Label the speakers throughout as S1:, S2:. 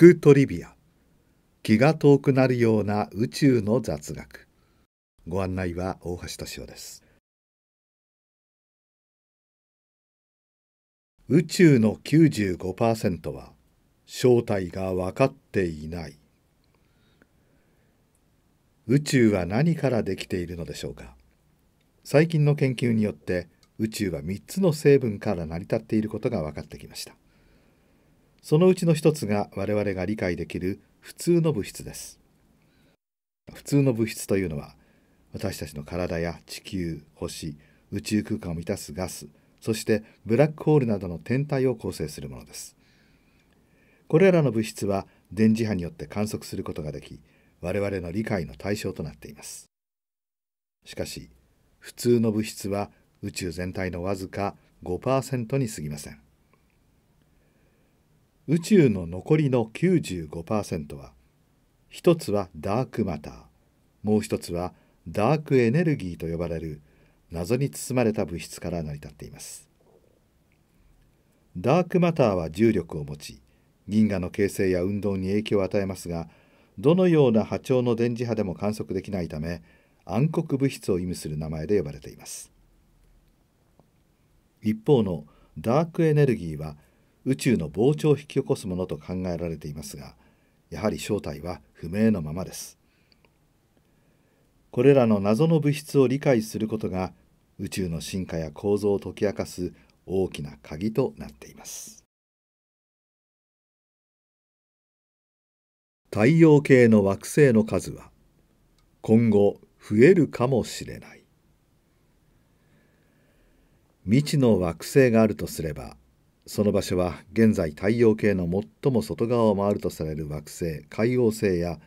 S1: くトリビア気が遠くなるような宇宙の雑学ご案内は大橋敏夫です宇宙の95%は正体が
S2: 分かっていない宇宙は何からできているのでしょうか最近の研究によって宇宙は3つの成分から成り立っていることが分かってきましたそのうちの一つが我々が理解できる普通の物質です普通の物質というのは私たちの体や地球星宇宙空間を満たすガスそしてブラックホールなどの天体を構成するものですこれらの物質は電磁波によって観測することができ我々の理解の対象となっていますしかし普通の物質は宇宙全体のわずか5%に過ぎません宇宙の残りの95%は一つはダークマターもう一つはダークエネルギーと呼ばれる謎に包まれた物質から成り立っていますダークマターは重力を持ち銀河の形成や運動に影響を与えますがどのような波長の電磁波でも観測できないため暗黒物質を意味する名前で呼ばれています一方のダークエネルギーは宇宙の膨張を引き起こすものと考えられていますがやはり正体は不明のままですこれらの謎の物質を理解することが宇宙の進化や構造を解き明かす
S1: 大きな鍵となっています太陽系の惑星の数は今後増
S2: えるかもしれない未知の惑星があるとすればその場所は現在太陽系の最も外側を回るとされる惑星海王星や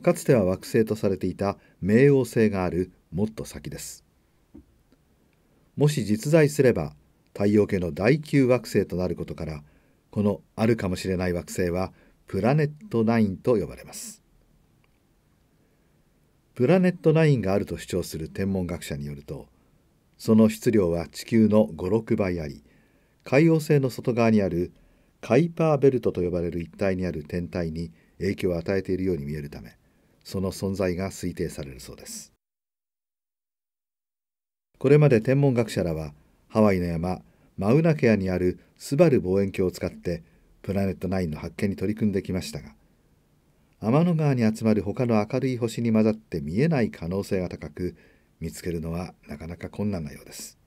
S2: かつては惑星とされていた冥王星があるもっと先ですもし実在すれば太陽系の第9惑星となることからこのあるかもしれない惑星はプラネットナインと呼ばれますプラネットナインがあると主張する天文学者によるとその質量は地球の56倍あり海王星の外側にあるカイパーベルトと呼ばれる一帯にある天体に影響を与えているように見えるためその存在が推定されるそうですこれまで天文学者らはハワイの山マウナケアにあるスバル望遠鏡を使ってプラネット9の発見に取り組んできましたが天の川に集まる他の明るい星に混ざって見えない可能性が高く見つけるのはなかなか困難なようです。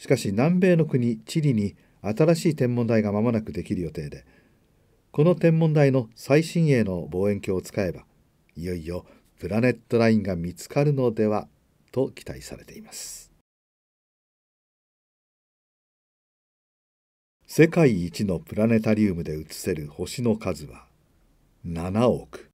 S2: しかし南米の国チリに新しい天文台が間もなくできる予定でこの天文台の最新鋭の望遠鏡を使えばいよいよプラネッ
S1: トラインが見つかるのではと期待されています世界一のプラネタリウムで映せる星の数は7億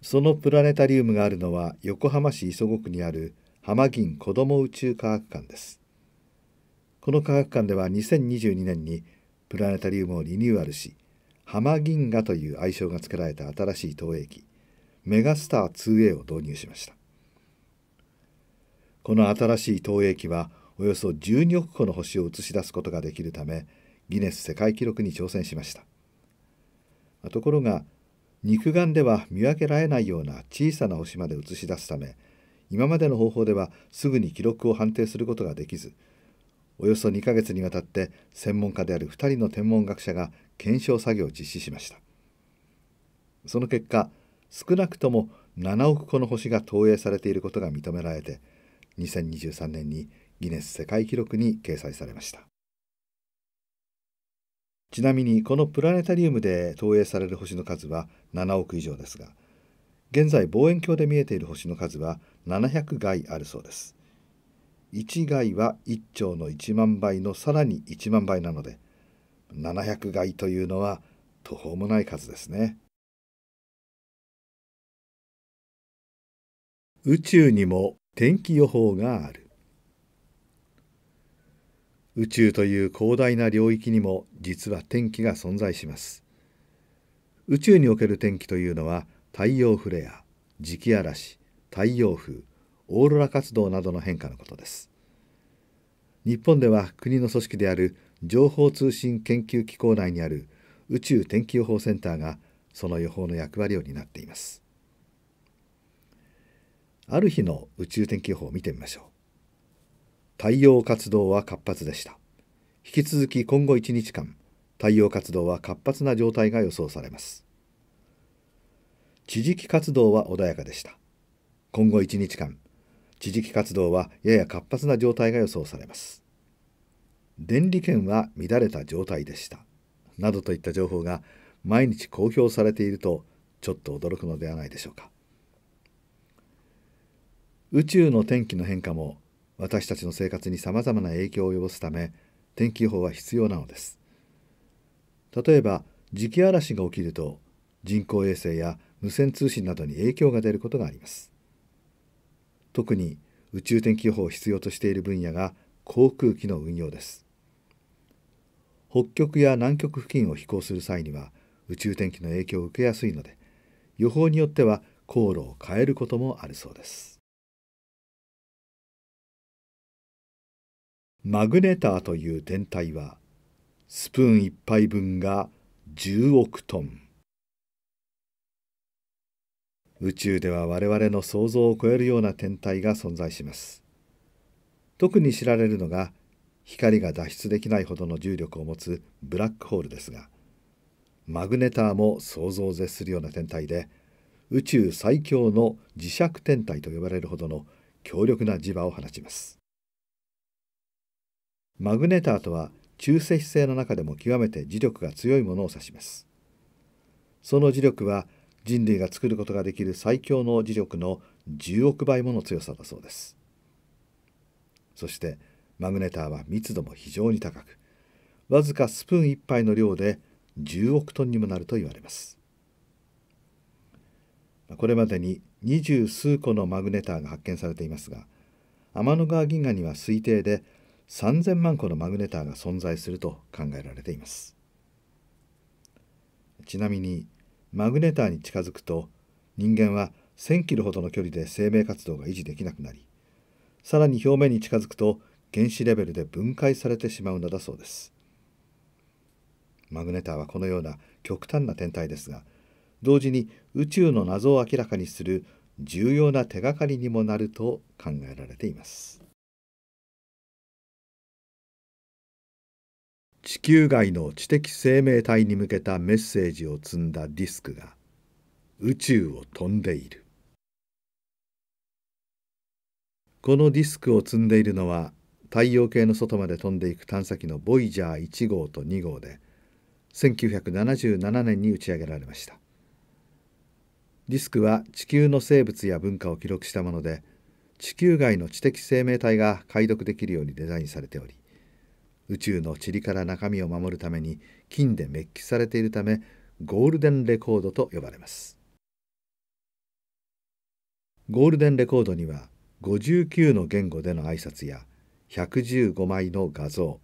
S2: そのプラネタリウムがあるのは横浜市磯子区にある浜銀子ども宇宙科学館ですこの科学館では2022年にプラネタリウムをリニューアルし浜銀河という愛称が付けられた新しい投影機メガスター 2A を導入しましたこの新しい投影機はおよそ12億個の星を映し出すことができるためギネス世界記録に挑戦しましたところが肉眼では見分けられないような小さな星まで映し出すため今までの方法ではすぐに記録を判定することができずおよそ2ヶ月にわたって専門家である2人の天文学者が検証作業を実施しましたその結果少なくとも7億個の星が投影されていることが認められて2023年にギネス世界記録に掲載されましたちなみにこのプラネタリウムで投影される星の数は7億以上ですが現在望遠鏡で見えている星の数は700害あるそうです。1害は1兆の1万倍のさらに1万倍なので、
S1: 700害というのは途方もない数ですね。宇宙にも天気予報がある。宇宙という広大な領域にも
S2: 実は天気が存在します。宇宙における天気というのは太陽フレア、磁気嵐、太陽風オーロラ活動などの変化のことです日本では国の組織である情報通信研究機構内にある宇宙天気予報センターがその予報の役割を担っていますある日の宇宙天気予報を見てみましょう太陽活動は活発でした引き続き今後1日間太陽活動は活発な状態が予想されます地磁気活動は穏やかでした今後1日間、地磁気活動はやや活発な状態が予想されます。電離圏は乱れた状態でした。などといった情報が毎日公表されているとちょっと驚くのではないでしょうか。宇宙の天気の変化も私たちの生活にさまざまな影響を及ぼすため天気予報は必要なのです。例えば磁気嵐が起きると人工衛星や無線通信などに影響が出ることがあります。特に宇宙天気予報を必要としている分野が航空機の運用です北極や南極付近を飛行する際には宇宙天気の影響を受けやすいので予報に
S1: よっては航路を変えることもあるそうですマグネターという天体はスプーン1杯分が10億トン
S2: 宇宙では我々の想像を超えるような天体が存在します。特に知られるのが光が脱出できないほどの重力を持つブラックホールですがマグネターも想像を絶するような天体で宇宙最強の磁石天体と呼ばれるほどの強力な磁場を放ちますマグネターとは中性子星の中でも極めて磁力が強いものを指しますその磁力は人類が作ることができる最強の磁力の10億倍もの強さだそうですそしてマグネターは密度も非常に高くわずかスプーン1杯の量で10億トンにもなると言われますこれまでに二十数個のマグネターが発見されていますが天の川銀河には推定で3000万個のマグネターが存在すると考えられていますちなみにマグネターに近づくと人間は1000キロほどの距離で生命活動が維持できなくなりさらに表面に近づくと原子レベルで分解されてしまうのだそうですマグネターはこのような極端な天体ですが同時に宇宙の
S1: 謎を明らかにする重要な手がかりにもなると考えられています。地球外の知的生命体に向けたメッセージを積んだディスクが宇宙
S2: を飛んでいるこのディスクを積んでいるのは太陽系の外まで飛んでいく探査機のボイジャー1号と2号で1977年に打ち上げられましたディスクは地球の生物や文化を記録したもので地球外の知的生命体が解読できるようにデザインされており宇宙の塵から中身を守るために金でメッキされているためゴールデンレコードと呼ばれますゴールデンレコードには59の言語での挨拶や115枚の画像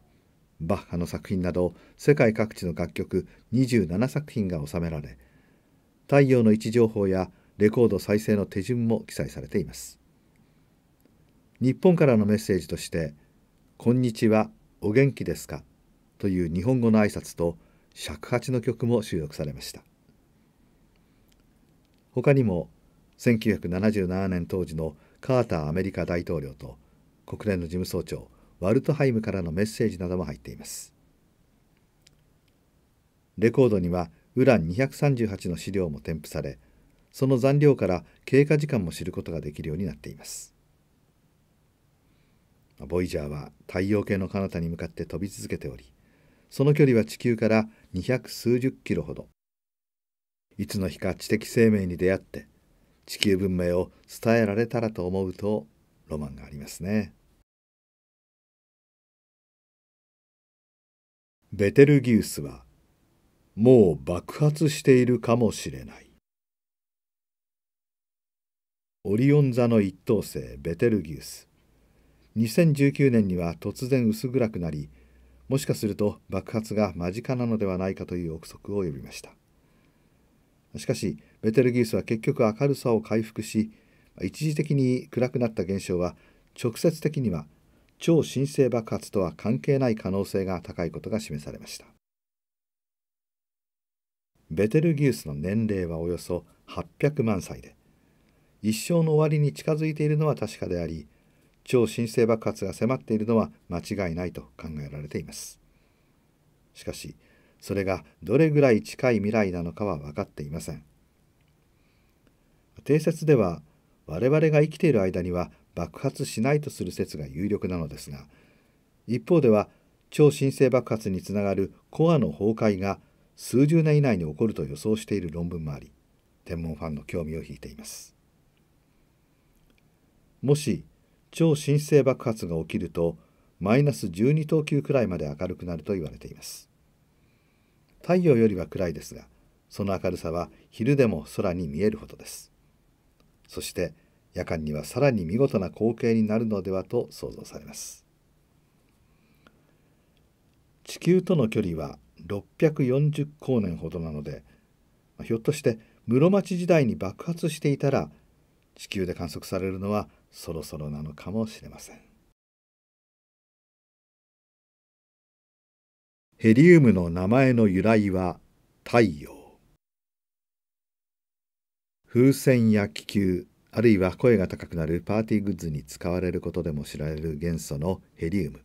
S2: バッハの作品など世界各地の楽曲27作品が収められ太陽の位置情報やレコード再生の手順も記載されています日本からのメッセージとして「こんにちはお元気ですか?」という日本語の挨拶と尺八の曲も収録されました他にも1977年当時のカーターアメリカ大統領と国連の事務総長ワルトハイムからのメッセージなども入っていますレコードにはウラン238の資料も添付されその残量から経過時間も知ることができるようになっていますボイジャーは太陽系の彼方に向かって飛び続けており、その距離は地球から二百数十キロほど。いつの日か知的生命に出会っ
S1: て、地球文明を伝えられたらと思うとロマンがありますね。ベテルギウスはもう爆発しているかもしれない。
S2: オリオン座の一等星ベテルギウス。2019年には突然薄暗くなりもしかすると爆発が間近なのではないかという憶測を呼びましたしかしベテルギウスは結局明るさを回復し一時的に暗くなった現象は直接的には超新星爆発とは関係ない可能性が高いことが示されましたベテルギウスの年齢はおよそ800万歳で一生の終わりに近づいているのは確かであり超新星爆発が迫っているのは間違いないと考えられています。しかし、それがどれぐらい近い未来なのかは分かっていません。定説では、我々が生きている間には爆発しないとする説が有力なのですが、一方では、超新星爆発につながるコアの崩壊が数十年以内に起こると予想している論文もあり、天文ファンの興味を引いています。もし超新星爆発が起きるとマイナス12等級くらいまで明るくなると言われています太陽よりは暗いですがその明るさは昼でも空に見えるほどですそして夜間にはさらに見事な光景になるのではと想像されます地球との距離は640光年ほどなのでひょっとして室町時代に爆
S1: 発していたら地球で観測されるのはそろそろなのかもしれませんヘリウムの名前の由来は太陽風
S2: 船や気球あるいは声が高くなるパーティーグッズに使われることでも知られる元素のヘリウム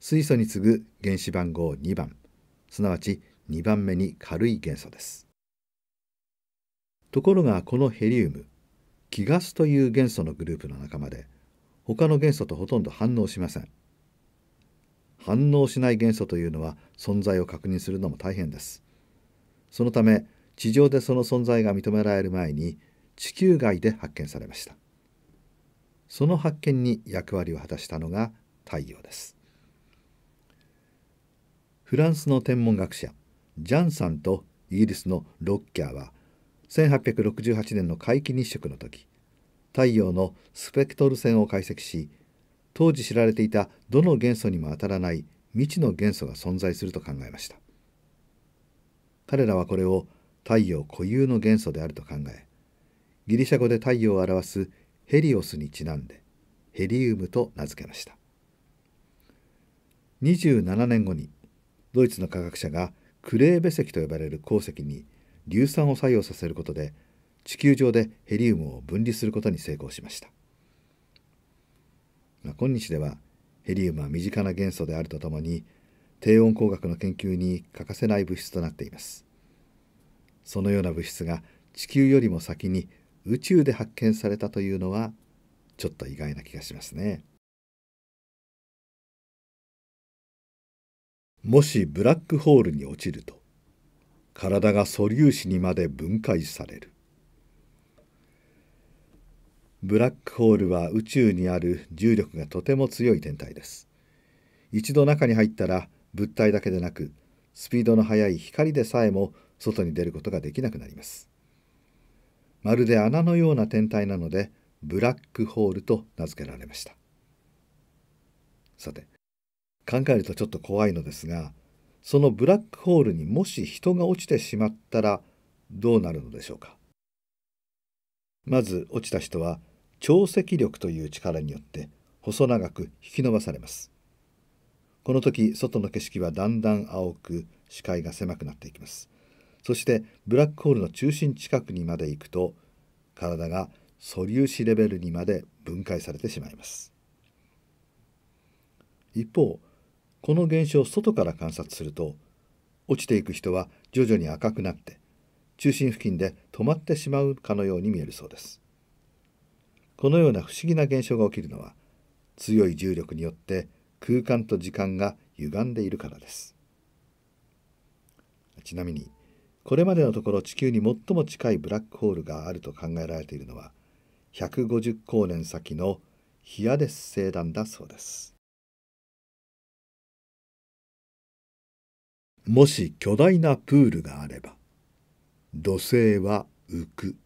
S2: 水素に次ぐ原子番号2番すなわち2番目に軽い元素ですところがこのヘリウム貴ガスという元素のグループの仲間で他の元素とほとんど反応しません反応しない元素というのは存在を確認するのも大変ですそのため地上でその存在が認められる前に地球外で発見されましたその発見に役割を果たしたのが太陽ですフランスの天文学者ジャンさんとイギリスのロッキャーは1868年の皆既日食の時太陽のスペクトル線を解析し当時知られていたどの元素にも当たらない未知の元素が存在すると考えました彼らはこれを太陽固有の元素であると考えギリシャ語で太陽を表すヘリオスにちなんでヘリウムと名付けました27年後にドイツの科学者がクレーベ石と呼ばれる鉱石に硫酸を作用させることで地球上でヘリウムを分離することに成功しました、まあ、今日ではヘリウムは身近な元素であるとともに低温工学の研究に欠かせない物質となっていますそのような物質が地球よりも先
S1: に宇宙で発見されたというのはちょっと意外な気がしますねもしブラックホールに落ちると体が素粒子にまで分解される
S2: ブラックホールは宇宙にある重力がとても強い天体です一度中に入ったら物体だけでなくスピードの速い光でさえも外に出ることができなくなりますまるで穴のような天体なのでブラックホールと名付けられましたさて考えるとちょっと怖いのですがそのブラックホールにもし人が落ちてしまったらどうなるのでしょうかまず落ちた人は潮汐力という力によって細長く引き伸ばされますこの時外の景色はだんだん青く視界が狭くなっていきますそしてブラックホールの中心近くにまで行くと体が素粒子レベルにまで分解されてしまいます一方この現象を外から観察すると落ちていく人は徐々に赤くなって中心付近で止まってしまうかのように見えるそうですこのような不思議な現象が起きるのは強い重力によって空間と時間が歪んでいるからですちなみにこれまでのところ地球に最も近いブラックホールがあると
S1: 考えられているのは150光年先のヒアデス星団だそうです。もし巨大なプールがあれば土星は浮く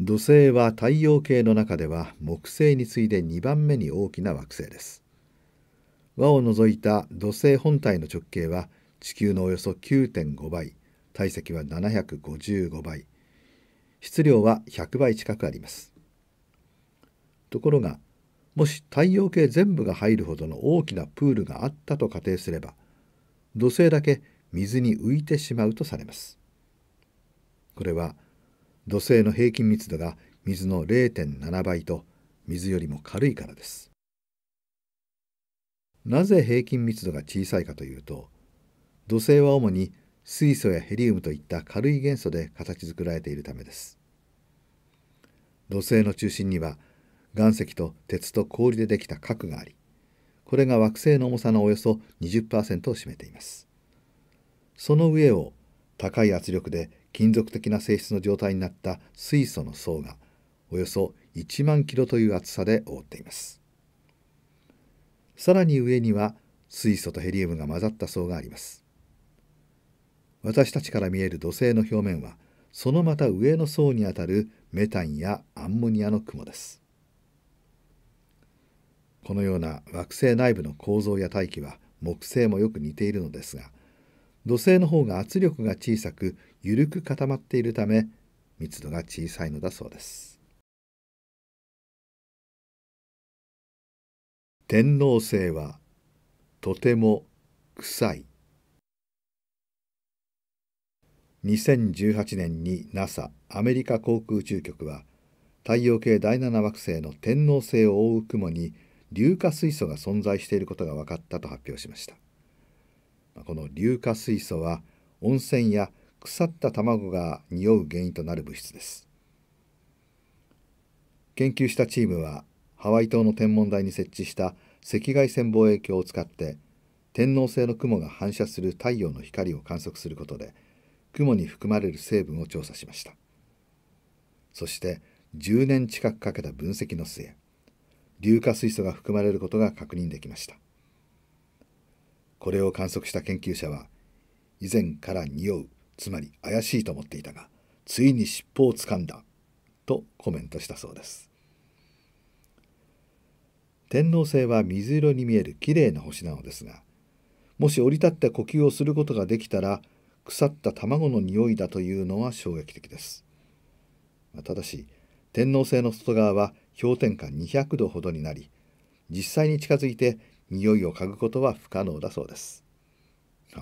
S2: 土星は太陽系の中では木星に次いで2番目に大きな惑星です和を除いた土星本体の直径は地球のおよそ9.5倍体積は755倍質量は100倍近くありますところがもし太陽系全部が入るほどの大きなプールがあったと仮定すれば土星だけ水に浮いてしまうとされます。これは土星の平均密度が水の0.7倍と水よりも軽いからです。なぜ平均密度が小さいかというと土星は主に水素やヘリウムといった軽い元素で形作られているためです。土星の中心には岩石と鉄と氷でできた核がありこれが惑星の重さのおよそ20%を占めていますその上を高い圧力で金属的な性質の状態になった水素の層がおよそ1万キロという厚さで覆っていますさらに上には水素とヘリウムが混ざった層があります私たちから見える土星の表面はそのまた上の層にあたるメタンやアンモニアの雲ですこのような惑星内部の構造や大気は木星もよく似ているのですが土星の方が圧力が小さく緩く固まっている
S1: ため密度が小さいのだそうです天王星はとても臭い2018年
S2: に NASA アメリカ航空宇宙局は太陽系第7惑星の天王星を覆う雲に「硫化水素が存在していることが分かったと発表しましたこの硫化水素は温泉や腐った卵が匂う原因となる物質です研究したチームはハワイ島の天文台に設置した赤外線望遠鏡を使って天王星の雲が反射する太陽の光を観測することで雲に含まれる成分を調査しましたそして10年近くかけた分析の末硫化水素が含まれることが確認できました。これを観測した研究者は、以前から匂う、つまり怪しいと思っていたが、ついに尻尾をつかんだ、とコメントしたそうです。天王星は水色に見えるきれいな星なのですが、もし降り立って呼吸をすることができたら、腐った卵の匂いだというのは衝撃的です。ただし、天王星の外側は氷点下200度ほどになり実際に近づいて匂いを嗅ぐことは不可能だそうです、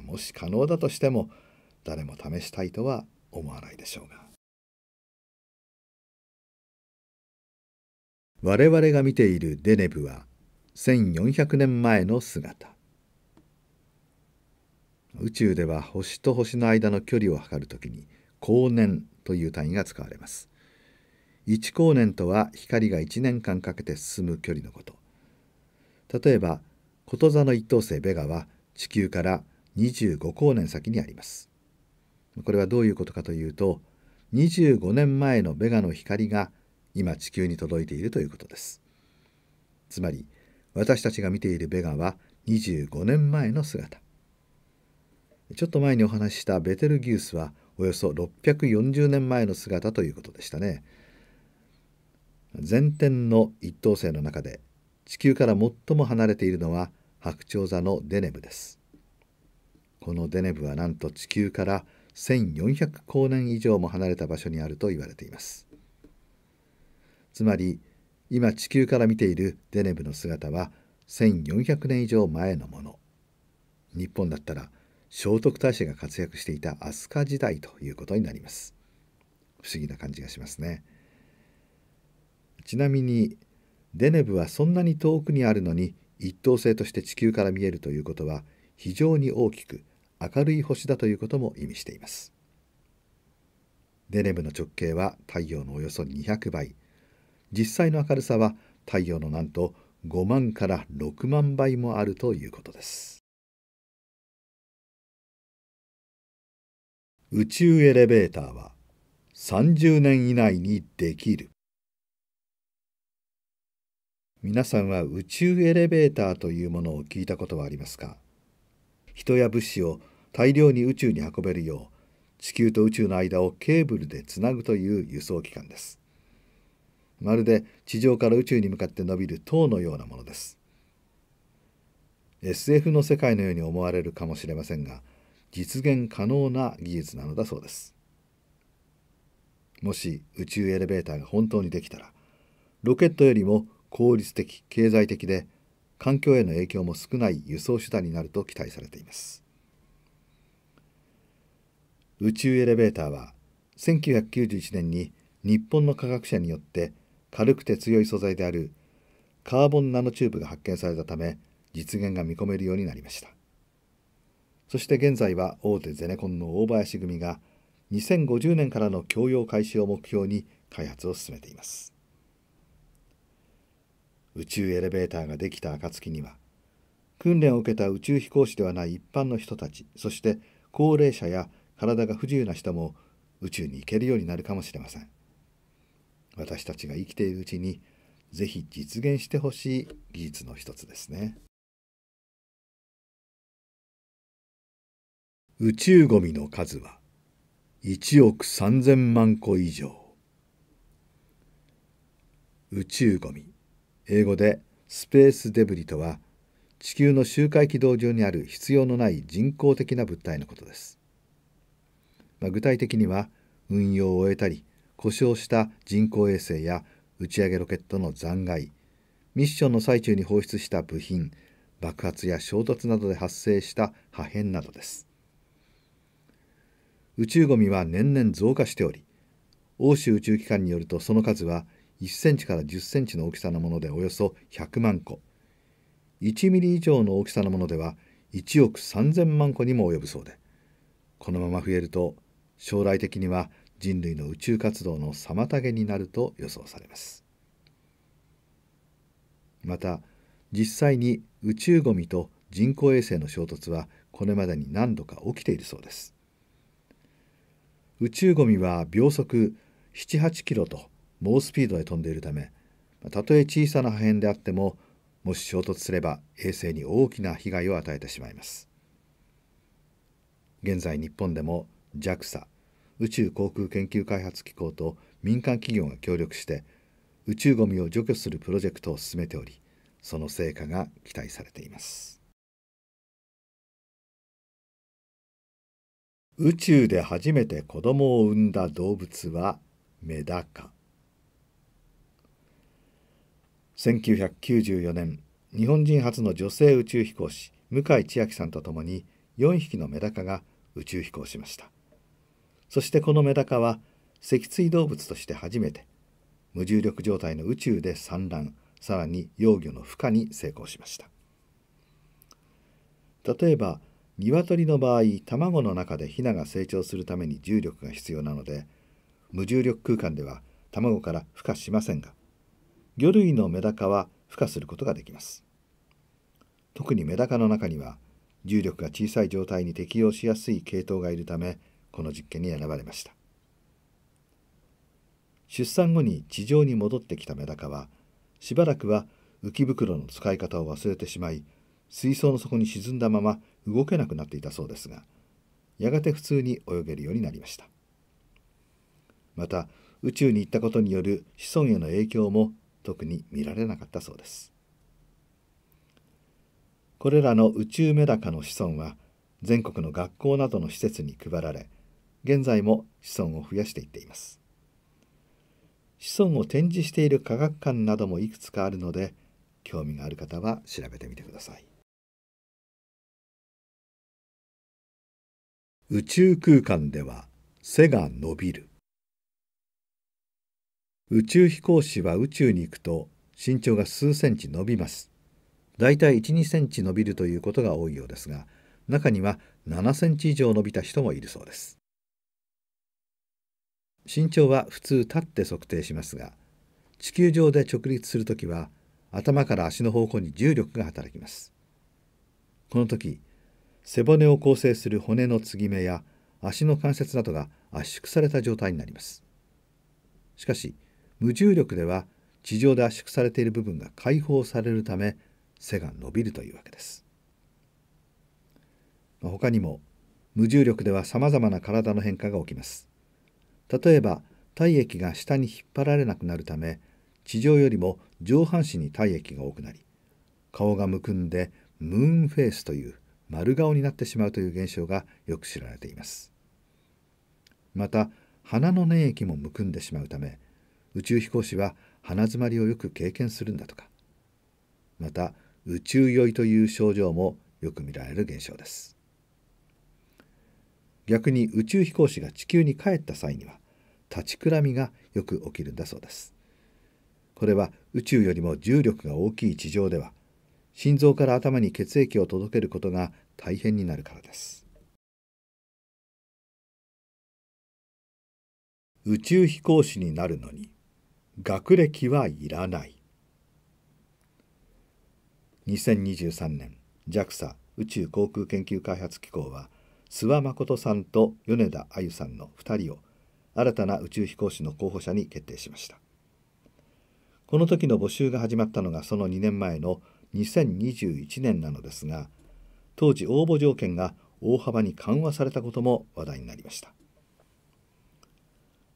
S1: もし可能だとしても誰も試したいとは思わないでしょうが我々が見ているデネブは1400年前の姿
S2: 宇宙では星と星の間の距離を測るときに光年という単位が使われます1光年とは光が1年間かけて進む距離のこと。例えば、こと座の一等星ベガは地球から25光年先にあります。これはどういうことかというと、25年前のベガの光が今地球に届いているということです。つまり、私たちが見ているベガは25年前の姿。ちょっと前にお話ししたベテルギウスはおよそ640年前の姿ということでしたね。全天の一等星の中で地球から最も離れているのは白鳥座のデネブです。このデネブはなんと地球から1400光年以上も離れた場所にあると言われています。つまり今地球から見ているデネブの姿は1400年以上前のもの。日本だったら聖徳太子が活躍していた飛鳥時代ということになります。不思議な感じがしますね。ちなみにデネブはそんなに遠くにあるのに一等星として地球から見えるということは非常に大きく明るい星だということも意味しています。デネブの直径は太陽のおよそ200倍実際の明るさは太陽
S1: のなんと5万から6万倍もあるということです宇宙エレベーターは30年以内にできる
S2: 皆さんは宇宙エレベーターというものを聞いたことはありますか人や物資を大量に宇宙に運べるよう地球と宇宙の間をケーブルでつなぐという輸送機関ですまるで地上から宇宙に向かって伸びる塔のようなものです SF の世界のように思われるかもしれませんが実現可能な技術なのだそうですもし宇宙エレベーターが本当にできたらロケットよりも効率的、経済的で、環境への影響も少ない輸送手段になると期待されています。宇宙エレベーターは、1991年に日本の科学者によって軽くて強い素材であるカーボンナノチューブが発見されたため、実現が見込めるようになりました。そして現在は大手ゼネコンの大林組が2050年からの供用開始を目標に開発を進めています。宇宙エレベーターができた暁には訓練を受けた宇宙飛行士ではない一般の人たちそして高齢者や体が不自由な人も宇宙に行けるよ
S1: うになるかもしれません私たちが生きているうちにぜひ実現してほしい技術の一つですね宇宙ゴミの数は1億3000
S2: 万個以上宇宙ゴミ英語でスペースデブリとは地球の周回軌道上にある必要のない人工的な物体のことです、まあ、具体的には運用を終えたり故障した人工衛星や打ち上げロケットの残骸ミッションの最中に放出した部品爆発や衝突などで発生した破片などです宇宙ゴミは年々増加しており欧州宇宙機関によるとその数は1センチから10センチの大きさのものでおよそ100万個1ミリ以上の大きさのものでは1億3000万個にも及ぶそうでこのまま増えると将来的には人類の宇宙活動の妨げになると予想されますまた実際に宇宙ゴミと人工衛星の衝突はこれまでに何度か起きているそうです宇宙ゴミは秒速78キロと猛スピードで飛んでいるためたとえ小さな破片であってももし衝突すれば衛星に大きな被害を与えてしまいます現在日本でも JAXA 宇宙航空研究開発機構と民間企業が協力して宇宙ゴミを除去するプロジェクトを進
S1: めておりその成果が期待されています宇宙で初めて子供を産んだ動物はメダカ
S2: 1994年日本人初の女性宇宙飛行士向井千秋さんと共に4匹のメダカが宇宙飛行しましたそしてこのメダカは脊椎動物として初めて無重力状態の宇宙で産卵さらに幼魚の孵化に成功しました例えば鶏の場合卵の中でヒナが成長するために重力が必要なので無重力空間では卵から孵化しませんが魚類のメダカは孵化することができます。特にメダカの中には重力が小さい状態に適応しやすい系統がいるためこの実験に選ばれました出産後に地上に戻ってきたメダカはしばらくは浮き袋の使い方を忘れてしまい水槽の底に沈んだまま動けなくなっていたそうですがやがて普通に泳げるようになりましたまた宇宙に行ったことによる子孫への影響も特に見られなかったそうです。これらの宇宙メダカの子孫は全国の学校などの施設に配られ現在も子孫を増やしていっています子孫を展示している科学館などもいくつかあるので
S1: 興味がある方は調べてみてください宇宙空間では背が伸びる宇宙飛行士は宇宙に行くと身長が数
S2: センチ伸びます。だいたい1、2センチ伸びるということが多いようですが、中には7センチ以上伸びた人もいるそうです。身長は普通立って測定しますが、地球上で直立するときは頭から足の方向に重力が働きます。この時、背骨を構成する骨の継ぎ目や足の関節などが圧縮された状態になります。しかし、無重力では地上で圧縮されている部分が解放されるため背が伸びるというわけです。他にも無重力では様々な体の変化が起きます。例えば体液が下に引っ張られなくなるため地上よりも上半身に体液が多くなり顔がむくんでムーンフェイスという丸顔になってしまうという現象がよく知られています。また鼻の粘液もむくんでしまうため宇宙飛行士は鼻づまりをよく経験するんだとかまた宇宙酔いという症状もよく見られる現象です逆に宇宙飛行士が地球に帰った際には立ちくらみがよく起きるんだそうですこれは宇宙よりも重力
S1: が大きい地上では心臓から頭に血液を届けることが大変になるからです宇宙飛行士になるのに学歴はいらない
S2: 2023年 JAXA 宇宙航空研究開発機構は諏訪誠さんと米田あゆさんの2人を新たな宇宙飛行士の候補者に決定しましたこの時の募集が始まったのがその2年前の2021年なのですが当時応募条件が大幅に緩和されたことも話題になりました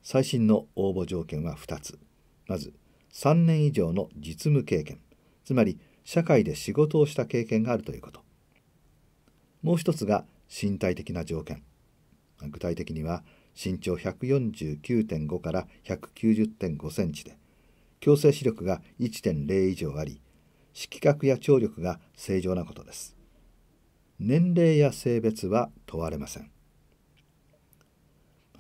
S2: 最新の応募条件は2つまず3年以上の実務経験つまり社会で仕事をした経験があるということもう一つが身体的な条件具体的には身長149.5から190.5センチで強制視力が1.0以上あり色覚や聴力が正常なことです年齢や性別は問われません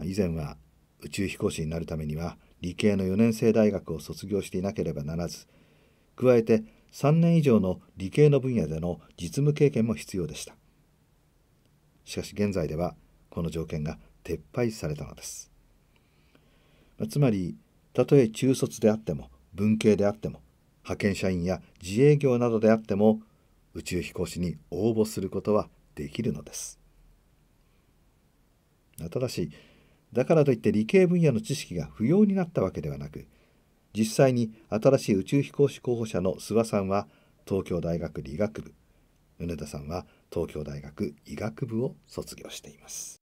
S2: 以前は宇宙飛行士になるためには理系の4年生大学を卒業していなければならず加えて3年以上の理系の分野での実務経験も必要でしたしかし現在ではこの条件が撤廃されたのですつまりたとえ中卒であっても文系であっても派遣社員や自営業などであっても宇宙飛行士に応募することはできるのですただしだからといって理系分野の知識が不要になったわけではなく実際に新しい宇宙飛行士候補者の諏
S1: 訪さんは東京大学理学部米田さんは東京大学医学部を卒業しています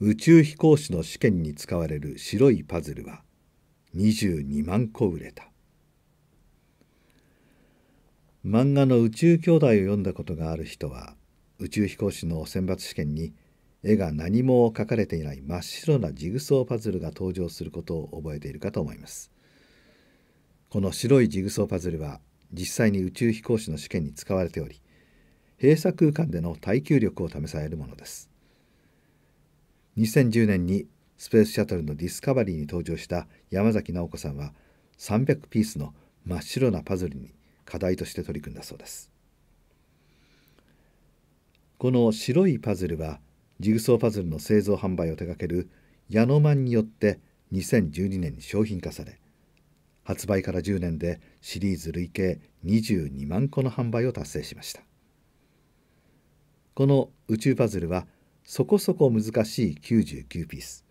S1: 宇宙飛行士の試験に使われる白いパズルは
S2: 22万個売れた漫画の「宇宙兄弟」を読んだことがある人は宇宙飛行士の選抜試験に絵が何も描かれていない真っ白なジグソーパズルが登場することを覚えているかと思います。この白いジグソーパズルは実際に宇宙飛行士の試験に使われており閉鎖空間での耐久力を試されるものです。2010年にスペースシャトルのディスカバリーに登場した山崎直子さんは300ピースの真っ白なパズルに課題として取り組んだそうです。この白いパズルはジグソーパズルの製造販売を手掛けるヤノマンによって2012年に商品化され発売から10年でシリーズ累計22万個の販売を達成しましたこの宇宙パズルはそこそこ難しい99ピース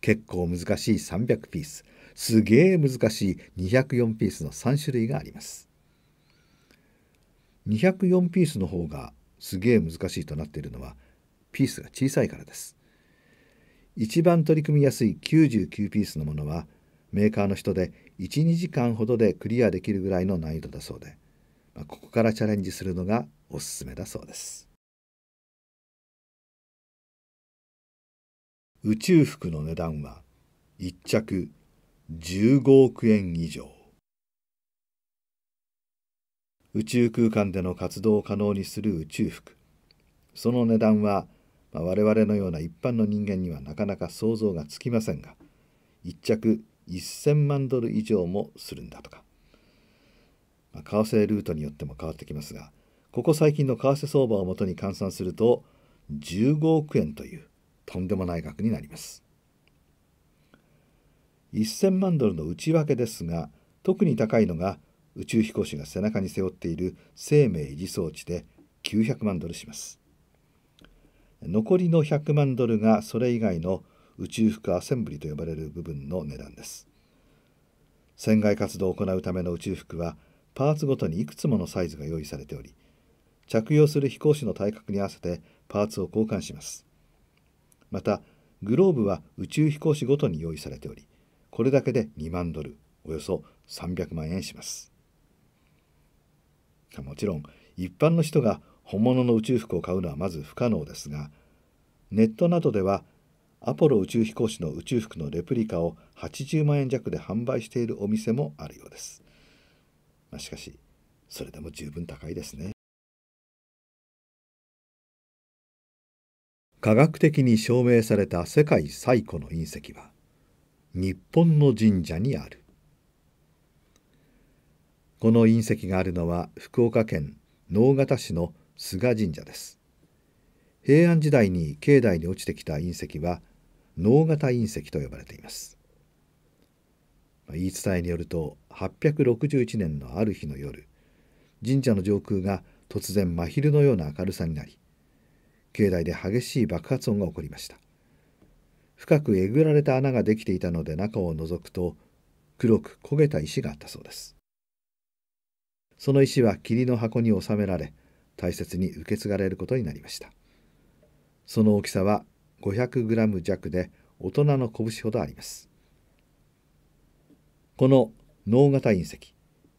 S2: 結構難しい300ピースすげえ難しい204ピースの3種類があります204ピースの方がすげえ難しいとなっているのはピースが小さいからです。一番取り組みやすい99ピースのものはメーカーの人
S1: で12時間ほどでクリアできるぐらいの難易度だそうで、まあ、ここからチャレンジするのがおすすめだそうです。宇宙服の値段は1着15億円以上。宇宙空間での
S2: 活動を可能にする宇宙服その値段は、まあ、我々のような一般の人間にはなかなか想像がつきませんが1着1000万ドル以上もするんだとか、まあ、為替ルートによっても変わってきますがここ最近の為替相場をもとに換算すると15億円というとんでもない額になります。1000万ドルの内訳ですが特に高いのが宇宙飛行士が背中に背負っている生命維持装置で900万ドルします残りの100万ドルがそれ以外の宇宙服アセンブリと呼ばれる部分の値段です船外活動を行うための宇宙服はパーツごとにいくつものサイズが用意されており着用する飛行士の体格に合わせてパーツを交換しますまたグローブは宇宙飛行士ごとに用意されておりこれだけで2万ドルおよそ300万円しますもちろん一般の人が本物の宇宙服を買うのはまず不可能ですがネットなどではアポロ宇宙飛行士の宇宙服のレプリカを80万円弱で販売して
S1: いるお店もあるようです、まあ、しかしそれでも十分高いですね科学的に証明された世界最古の隕石は日本の神社にある
S2: この隕石があるのは福岡県直方市の菅神社です。平安時代に境内に落ちてきた隕石は直方隕石と呼ばれています。言い伝えによると861年のある日の夜神社の上空が突然真昼のような明るさになり境内で激しい爆発音が起こりました深くえぐられた穴ができていたので中を覗くと黒く焦げた石があったそうですその石は霧の箱に収められ大切に受け継がれることになりましたその大きさは5 0 0ム弱で大人の拳ほどありますこの脳型隕石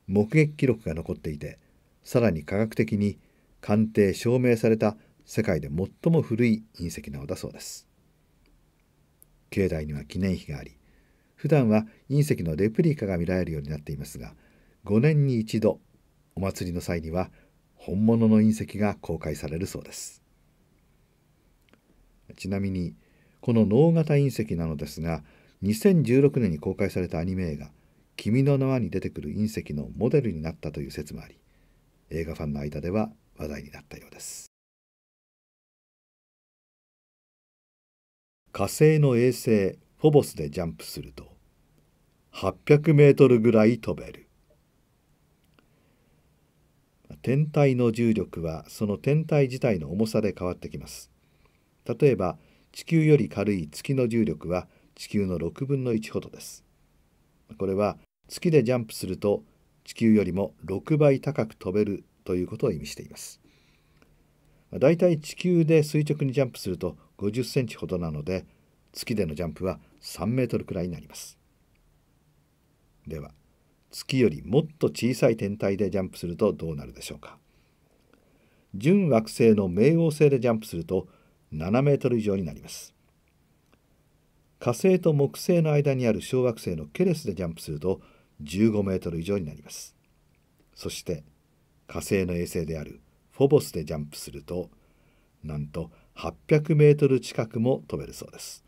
S2: 目撃記録が残っていてさらに科学的に鑑定証明された世界で最も古い隕石なのだそうです境内には記念碑があり普段は隕石のレプリカが見られるようになっていますが5年に一度お祭りの際には本物の隕石が公開されるそうですちなみにこの脳型隕石なのですが2016年に公開されたアニメ映画
S1: 「君の名は」に出てくる隕石のモデルになったという説もあり映画ファンの間では話題になったようです火星の衛星フォボスでジャンプすると800
S2: メートルぐらい飛べる天体の重力はその天体自体の重さで変わってきます。例えば地球より軽い月の重力は地球の6分の1ほどです。これは月でジャンプすると地球よりも6倍高く飛べるということを意味しています。だいたい地球で垂直にジャンプすると50センチほどなので月でのジャンプは3メートルくらいになります。では月よりもっと小さい天体でジャンプするとどうなるでしょうか準惑星の冥王星でジャンプすると7メートル以上になります火星と木星の間にある小惑星のケレスでジャンプすると15メートル以上になりますそして火星の衛星であるフォボスでジャンプするとなんと800メートル近くも飛べるそうです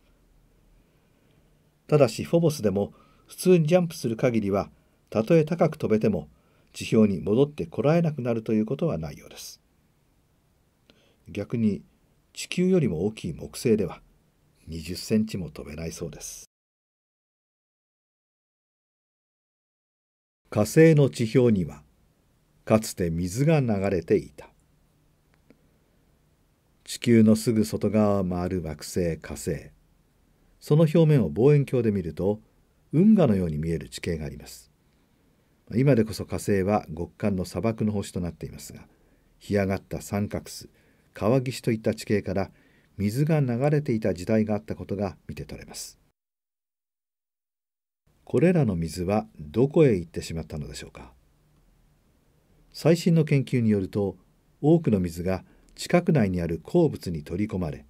S2: ただしフォボスでも普通にジャンプする限りはたとえ高く飛べても地表に戻ってこらえなくなるということはないようで
S1: す。逆に地球よりも大きい木星では20センチも飛べないそうです。火星の地表にはかつて水が流れてい
S2: た。地球のすぐ外側を回る惑星火星その表面を望遠鏡で見ると運河のように見える地形があります今でこそ火星は極寒の砂漠の星となっていますが干上がった三角巣川岸といった地形から水が流れていた時代があったことが見て取れますこれらの水はどこへ行ってしまったのでしょうか最新の研究によると多くの水が地殻内にある鉱物に取り込まれ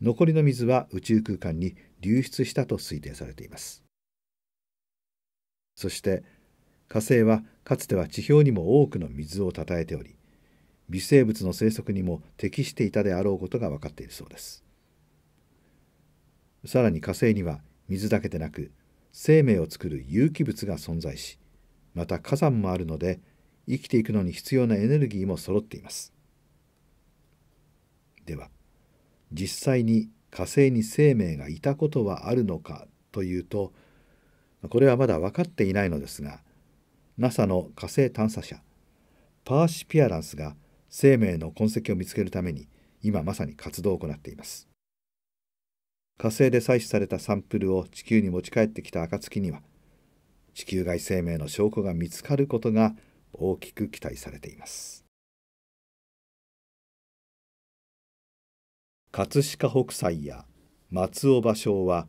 S2: 残りの水は宇宙空間に流出したと推定されていますそして火星はかつては地表にも多くの水をたたえており微生物の生息にも適していたであろうことが分かっているそうですさらに火星には水だけでなく生命を作る有機物が存在しまた火山もあるので生きていくのに必要なエネルギーも揃っていますでは実際に火星に生命がいたことはあるのかというとこれはまだ分かっていないのですが NASA の火星探査車パーシピアランスが生命の痕跡を見つけるために今まさに活動を行っています火星で採取されたサンプルを地球に持ち帰ってきた暁には地
S1: 球外生命の証拠が見つかることが大きく期待されています葛飾北斎や松尾芭蕉は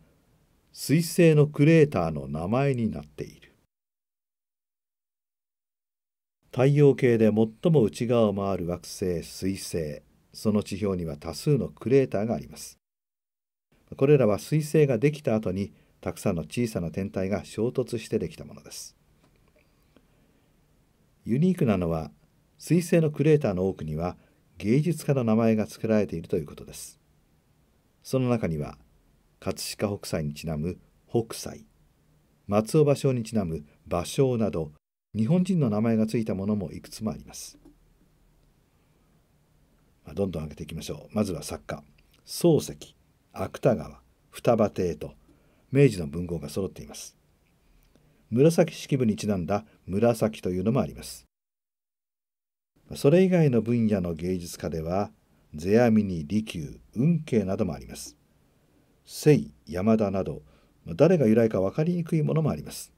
S1: 彗星のクレーターの名前になっている
S2: 太陽系で最も内側を回る惑星水星その地表には多数のクレーターがありますこれらは水星ができた後にたくさんの小さな天体が衝突してできたものですユニークなのは水星のクレーターの多くには芸術家の名前が作られているということですその中には葛飾北斎にちなむ北斎松尾芭蕉にちなむ芭蕉など日本人の名前がついたものもいくつもあります。まあ、どんどん上げていきましょう。まずは作家、漱石、芥川、双葉亭と明治の文豪が揃っています。紫式部にちなんだ紫というのもあります。それ以外の分野の芸術家では、世阿弥に利休、運慶などもあります。聖、山田など、誰が由来か分かりにくいものもあります。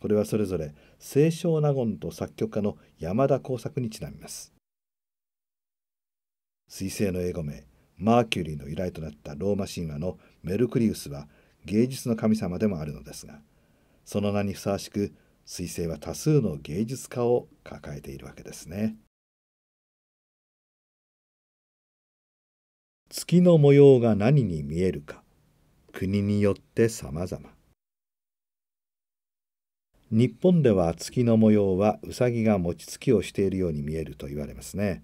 S2: これはそれぞれ清少納言と作曲家の山田耕作にちなみます。彗星の英語名、マーキュリーの由来となったローマ神話のメルクリウスは芸術の神様でもあるのですが、その名にふ
S1: さわしく、彗星は多数の芸術家を抱えているわけですね。月の模様が何に見えるか、国によってさまざま。
S2: 日本では月の模様はうさぎが餅つきをしているように見えると言われますね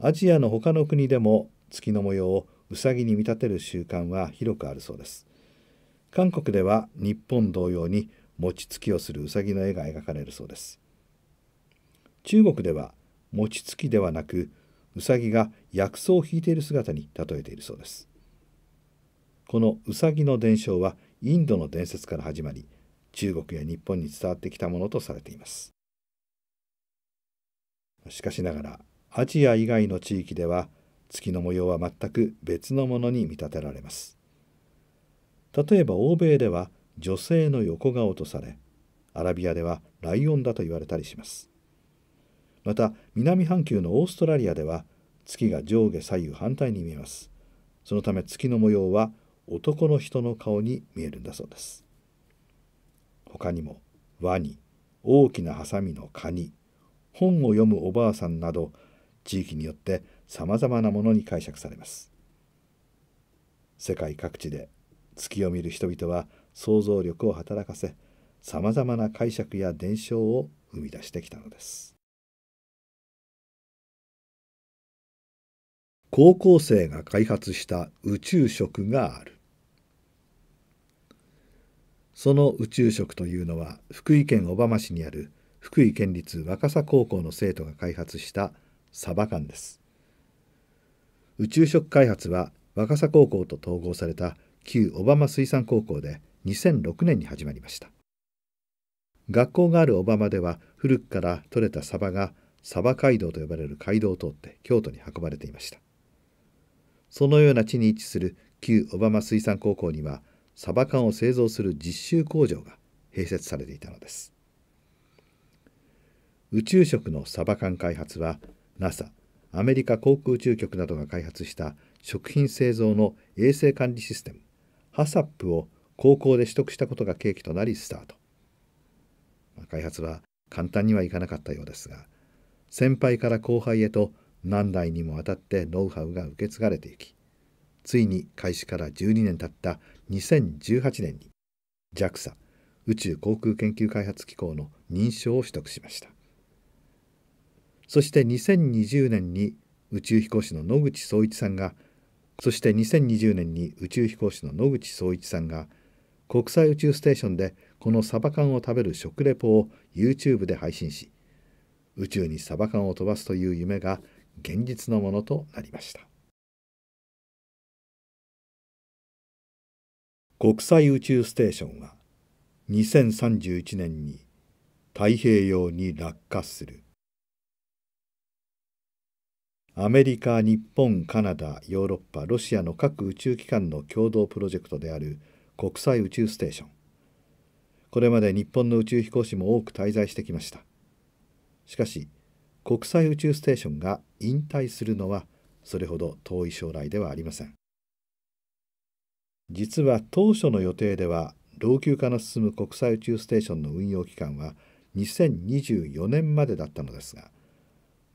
S2: アジアの他の国でも月の模様をうさぎに見立てる習慣は広くあるそうです韓国では日本同様に餅つきをするうさぎの絵が描かれるそうです中国では餅つきではなくうさぎが薬草を引いている姿に例えているそうですこのうさぎの伝承はインドの伝説から始まり中国や日本に伝わってきたものとされていますしかしながらアジア以外の地域では月の模様は全く別のものに見立てられます例えば欧米では女性の横顔とされアラビアではライオンだと言われたりしますまた南半球のオーストラリアでは月が上下左右反対に見えますそのため月の模様は男の人の顔に見えるんだそうです他にもワニ大きなハサミのカニ本を読むおばあさんなど地域によってさまざまなものに解釈されます世界各地で月を見る人々は想像力を働かせさ
S1: まざまな解釈や伝承を生み出してきたのです高校生が開発した宇宙食があるその宇宙食というの
S2: は福井県小浜市にある福井県立若狭高校の生徒が開発したサバ缶です宇宙食開発は若狭高校と統合された旧小浜水産高校で2006年に始まりました学校がある小浜では古くから取れたサバがサバ街道と呼ばれる街道を通って京都に運ばれていましたそのような地に位置する旧小浜水産高校にはサバ缶を製造する実習工場が併設されていたのです宇宙食のサバ缶開発は NASA アメリカ航空宇宙局などが開発した食品製造の衛生管理システム HACCP を高校で取得したことが契機となりスタート開発は簡単にはいかなかったようですが先輩から後輩へと何代にもわたってノウハウが受け継がれていきついに開始から12年経った2018年に JAXA 宇宙航空研究開発機構の認証を取得しましたそして2020年に宇宙飛行士の野口聡一さんがそして2020年に宇宙飛行士の野口聡一さんが国際宇宙ステーションでこのサバ缶を食べる食レポを YouTube で配信し宇宙にサバ缶を飛ばすという
S1: 夢が現実のものとなりました。国際宇宙ステーションは2031
S2: 年に太平洋に落下するアメリカ日本カナダヨーロッパロシアの各宇宙機関の共同プロジェクトである国際宇宙ステーションこれまで日本の宇宙飛行士も多く滞在してきましたしかし国際宇宙ステーションが引退するのはそれほど遠い将来ではありません実は当初の予定では老朽化の進む国際宇宙ステーションの運用期間は2024年までだったのですが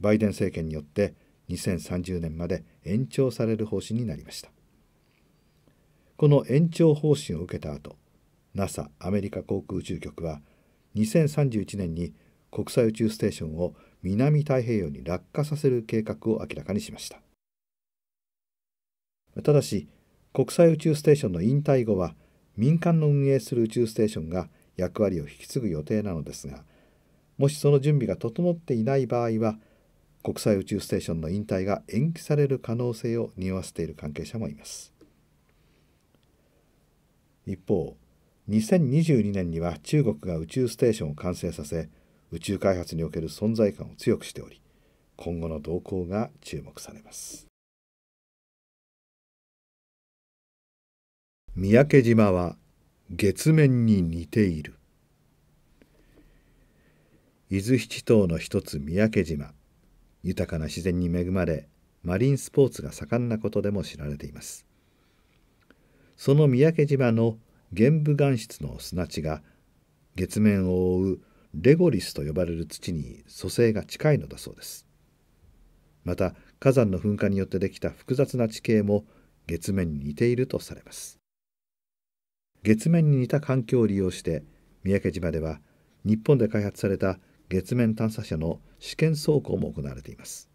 S2: バイデン政権によって2030年まで延長される方針になりましたこの延長方針を受けた後 NASA アメリカ航空宇宙局は2031年に国際宇宙ステーションを南太平洋に落下させる計画を明らかにしましたただし国際宇宙ステーションの引退後は民間の運営する宇宙ステーションが役割を引き継ぐ予定なのですがもしその準備が整っていない場合は国際宇宙ステーションの引退が延期される可能性を匂わせている関係者もいます一方2022年には中国が宇
S1: 宙ステーションを完成させ宇宙開発における存在感を強くしており今後の動向が注目されます。三宅島は月面に似ている
S2: 伊豆七島の一つ三宅島豊かな自然に恵まれマリンスポーツが盛んなことでも知られていますその三宅島の玄武岩質の砂地が月面を覆うレゴリスと呼ばれる土に組成が近いのだそうですまた火山の噴火によってできた複雑な地形も月面に似ているとされます月面に似た環境を利用して三宅島では日本で開発された月面探査車の試験走行も行われています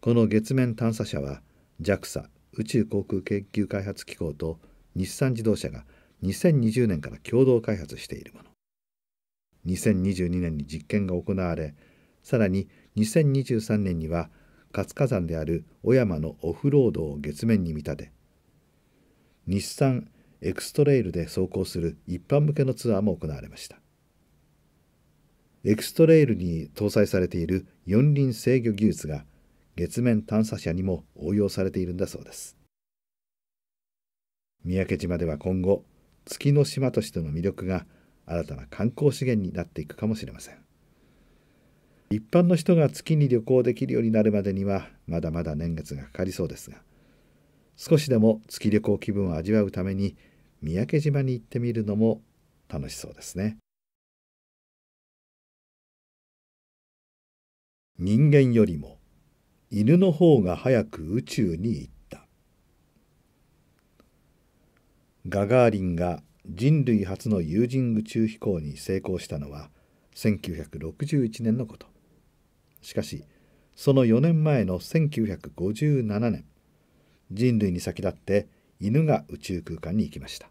S2: この月面探査車は JAXA 宇宙航空研究開発機構と日産自動車が2020年から共同開発しているもの2022年に実験が行われさらに2023年には活火山である小山のオフロードを月面に見立て日産エクストレイルで走行する一般向けのツアーも行われましたエクストレイルに搭載されている四輪制御技術が月面探査車にも応用されているんだそうです三宅島では今後月の島としての魅力が新たな観光資源になっていくかもしれません一般の人が月に旅行できるようになるまでにはまだまだ年月がかかりそうですが少しでも
S1: 月旅行気分を味わうために三宅島に行ってみるのも楽しそうですね。人間よりも犬の方が早く宇宙に行った
S2: ガガーリンが人類初の有人宇宙飛行に成功したのは1961年のことしかしその4年前の1957年人類に先立って犬が宇宙空間に行きました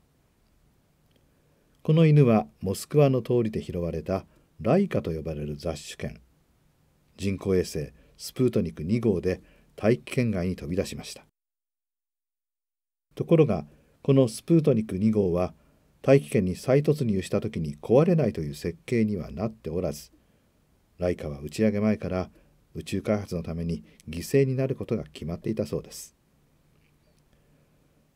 S2: この犬はモスクワの通りで拾われたライカと呼ばれる雑種犬人工衛星スプートニク2号で大気圏外に飛び出しましたところがこのスプートニク2号は大気圏に再突入した時に壊れないという設計にはなっておらずライカは打ち上げ前から宇宙開発のために犠牲になることが決まっていたそうです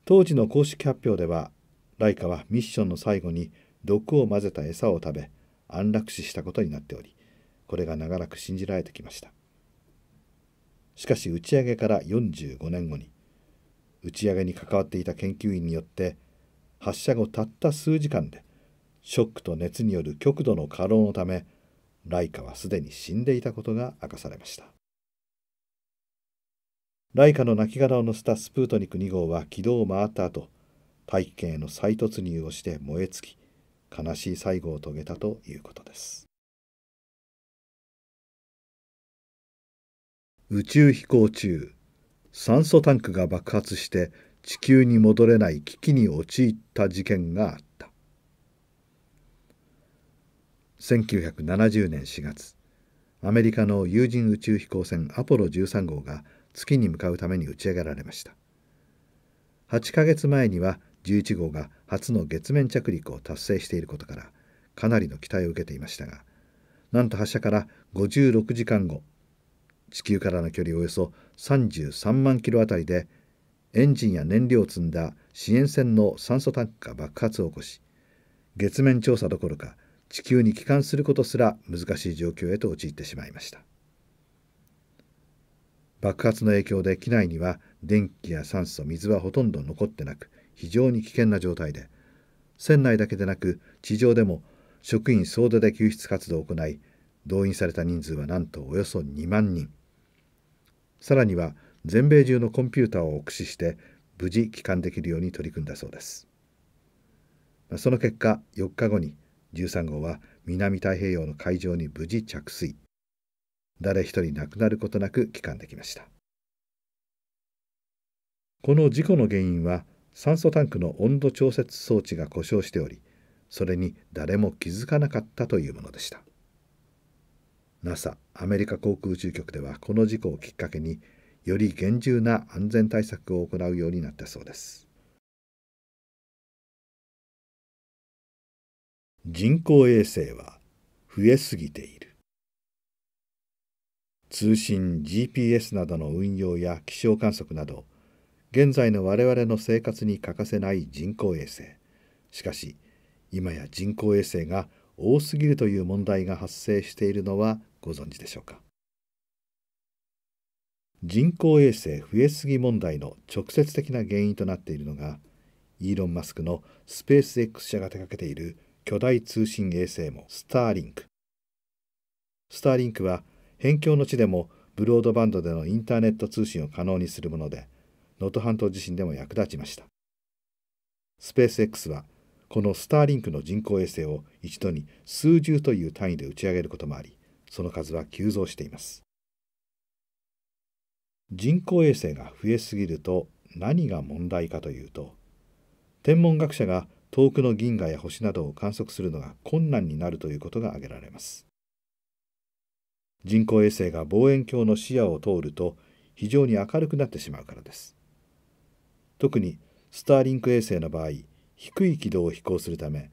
S2: 当時の公式発表ではライカはミッションの最後に毒を混ぜた餌を食べ安楽死したことになっておりこれが長らく信じられてきましたしかし打ち上げから45年後に打ち上げに関わっていた研究員によって発射後たった数時間でショックと熱による極度の過労のためライカはすでに死んでいたことが明かされましたライカの亡骸を乗せたスプートニク2号は軌道を
S1: 回った後、大気圏への再突入をして燃え尽き、悲しい最後を遂げたということです。宇宙飛行中、酸素タンクが爆発して地球
S2: に戻れない危機に陥った事件があった。1970年4月、アメリカの有人宇宙飛行船アポロ13号が月に向かうために打ち上げられました8ヶ月前には11号が初の月面着陸を達成していることからかなりの期待を受けていましたがなんと発射から56時間後地球からの距離およそ33万キロあたりでエンジンや燃料を積んだ支援船の酸素タンクが爆発を起こし月面調査どころか地球に帰還することすら難しい状況へと陥ってしまいました。爆発の影響で機内には電気や酸素水はほとんど残ってなく非常に危険な状態で船内だけでなく地上でも職員総出で救出活動を行い動員された人数はなんとおよそ2万人さらには全米中のコンピューターを駆使して無事帰還できるように取り組んだそうですその結果4日後に13号は南太平洋の海上に無事着水誰一人亡くなることなく帰還できましたこの事故の原因は酸素タンクの温度調節装置が故障しておりそれに誰も気づかなかったというものでした NASA アメリカ航空宇宙局では
S1: この事故をきっかけにより厳重な安全対策を行うようになったそうです人工衛星は増えすぎている通
S2: 信 GPS などの運用や気象観測など現在の我々の生活に欠かせない人工衛星しかし今や人工衛星が多すぎるという問題が発生しているのはご存知でしょうか人工衛星増えすぎ問題の直接的な原因となっているのがイーロン・マスクのスペース X 社が手掛けている巨大通信衛星もスターリンクスターリンクは辺境の地でもブロードバンドでのインターネット通信を可能にするもので能登半島地震でも役立ちましたスペース X はこのスターリンクの人工衛星を一度に数十という単位で打ち上げることもありその数は急増しています人工衛星が増えすぎると何が問題かというと天文学者が遠くの銀河や星などを観測するのが困難になるということが挙げられます人工衛星が望遠鏡の視野を通ると非常に明るくなってしまうからです。特にスターリンク衛星の場合、低い軌道を飛行するため、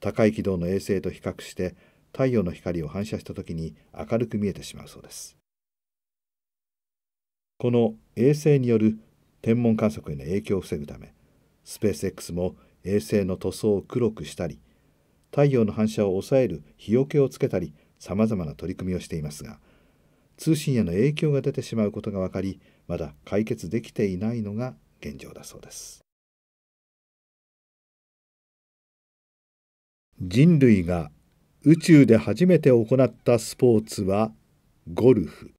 S2: 高い軌道の衛星と比較して太陽の光を反射した時に明るく見えてしまうそうです。この衛星による天文観測への影響を防ぐため、スペース X も衛星の塗装を黒くしたり、太陽の反射を抑える日よけをつけたり、さまざまな取り組みをしていますが通信への影
S1: 響が出てしまうことが分かりまだ解決できていないのが現状だそうです人類が宇宙で初めて行ったスポーツはゴルフ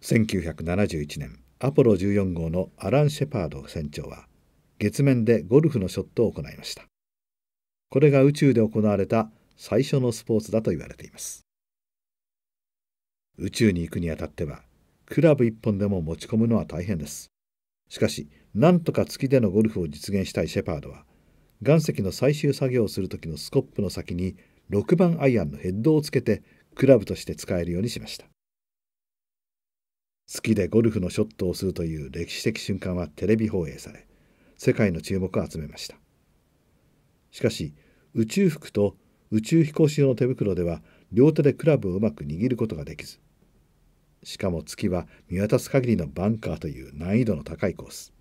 S2: 1971年アポロ14号のアラン・シェパード船長は月面でゴルフのショットを行いましたこれが宇宙で行われた最初のスポーツだと言われています宇宙に行くにあたってはクラブ1本でも持ち込むのは大変ですしかしなんとか月でのゴルフを実現したいシェパードは岩石の最終作業をする時のスコップの先に6番アイアンのヘッドをつけてクラブとして使えるようにしました月でゴルフのショットをするという歴史的瞬間はテレビ放映され世界の注目を集めましたしかし宇宙服と宇宙飛行士用の手袋では両手でクラブをうまく握ることができずしかも月は見渡す限りのバンカーという難易度の高いコース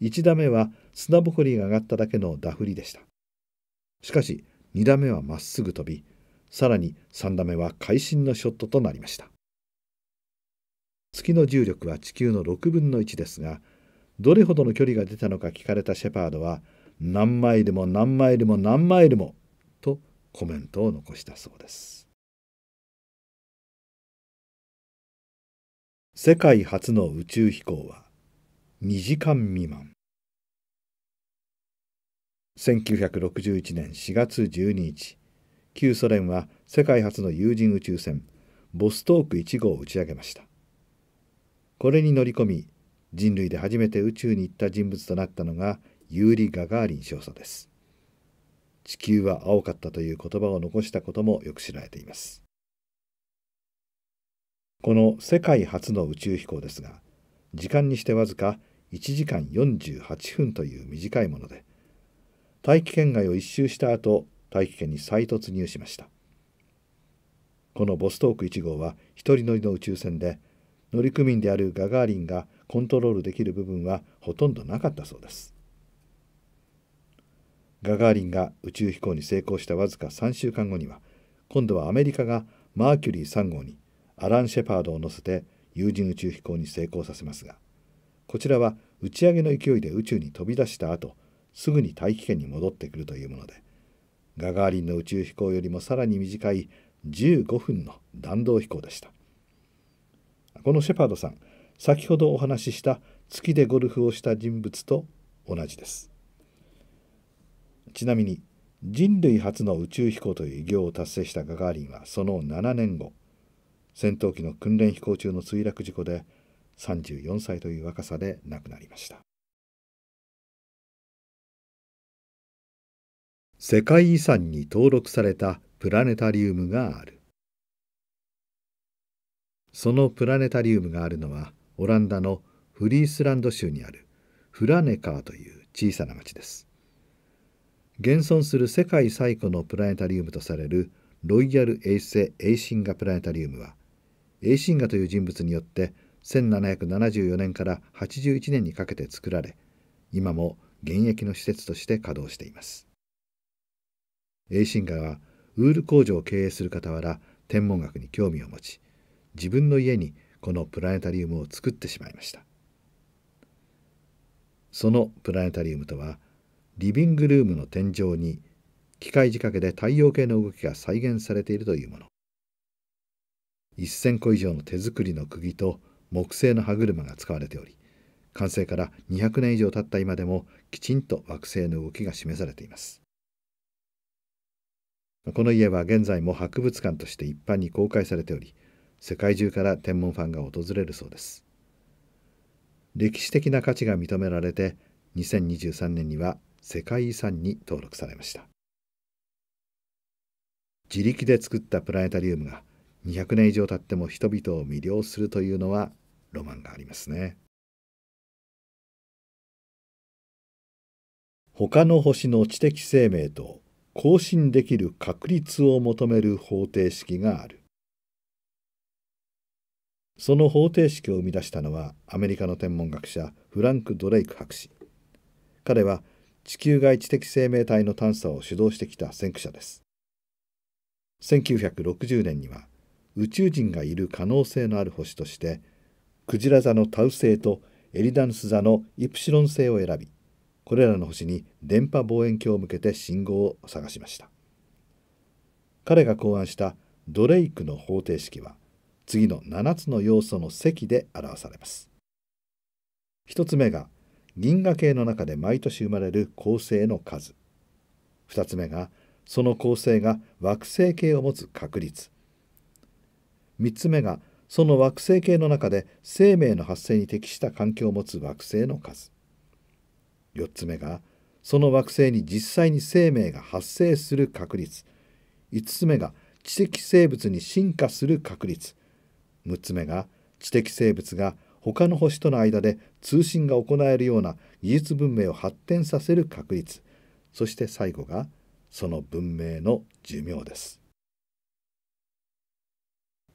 S2: 1打目は砂ぼこりが上がっただけのダフリでしたしかし2打目はまっすぐ飛びさらに3打目は会心のショットとなりました月の重力は地球の6分の1ですがどれほどの距離が出たのか聞かれたシェパードは何マイルも何マイルも
S1: 何マイルもコメントを残したそうです世界初の宇宙飛行は2時間未満1961
S2: 年4月12日旧ソ連は世界初の有人宇宙船ボストーク1号を打ち上げましたこれに乗り込み人類で初めて宇宙に行った人物となったのがユーリ・ガガーリン少佐です地球は青かったという言葉を残したこともよく知られています。この世界初の宇宙飛行ですが、時間にしてわずか1時間48分という短いもので、大気圏外を一周した後、大気圏に再突入しました。このボストーク1号は一人乗りの宇宙船で、乗組員であるガガーリンがコントロールできる部分はほとんどなかったそうです。ガガーリンが宇宙飛行に成功したわずか3週間後には今度はアメリカがマーキュリー3号にアラン・シェパードを乗せて有人宇宙飛行に成功させますがこちらは打ち上げの勢いで宇宙に飛び出した後すぐに大気圏に戻ってくるというものでガガーリンの宇宙飛行よりもさらに短い15分の弾道飛行でしたこのシェパードさん先ほどお話しした月でゴルフをした人物と同じですちなみに人類初の宇宙飛行という偉業を達成したガガーリンはその7年後
S1: 戦闘機の訓練飛行中の墜落事故で34歳という若さで亡くなりました世界遺産に登録されたプラネタリウムがある
S2: そのプラネタリウムがあるのはオランダのフリースランド州にあるフラネカーという小さな町です現存する世界最古のプラネタリウムとされるロイヤル衛星エイシンガプラネタリウムはエイシンガという人物によって1774年から81年にかけて作られ今も現役の施設として稼働していますエイシンガはウール工場を経営する傍ら天文学に興味を持ち自分の家にこのプラネタリウムを作ってしまいましたそのプラネタリウムとはリビングルームの天井に機械仕掛けで太陽系の動きが再現されているというもの1,000個以上の手作りの釘と木製の歯車が使われており完成から200年以上経った今でもきちんと惑星の動きが示されていますこの家は現在も博物館として一般に公開されており世界中から天文ファンが訪れるそうです歴史的な価値が認められて2023年には世界遺産に登録されました自力で作ったプラネタリウムが200年以
S1: 上経っても人々を魅了するというのはロマンがありますね他の星の知的生命と更新できる確率を求める方程式がある
S2: その方程式を生み出したのはアメリカの天文学者フランク・ドレイク博士彼は地球外知的生命体の探査を主導してきた先駆者です1960年には宇宙人がいる可能性のある星としてクジラ座のタウ星とエリダヌス座のイプシロン星を選びこれらの星に電波望遠鏡を向けて信号を探しました彼が考案したドレイクの方程式は次の7つの要素の積で表されます1つ目が銀河系の中で毎年生まれる恒星の数2つ目がその恒星が惑星系を持つ確率3つ目がその惑星系の中で生命の発生に適した環境を持つ惑星の数4つ目がその惑星に実際に生命が発生する確率5つ目が知的生物に進化する確率6つ目が知的生物が他の星との間で通信が行えるような技術文明を発展させる確率そして最後がその文明の寿命です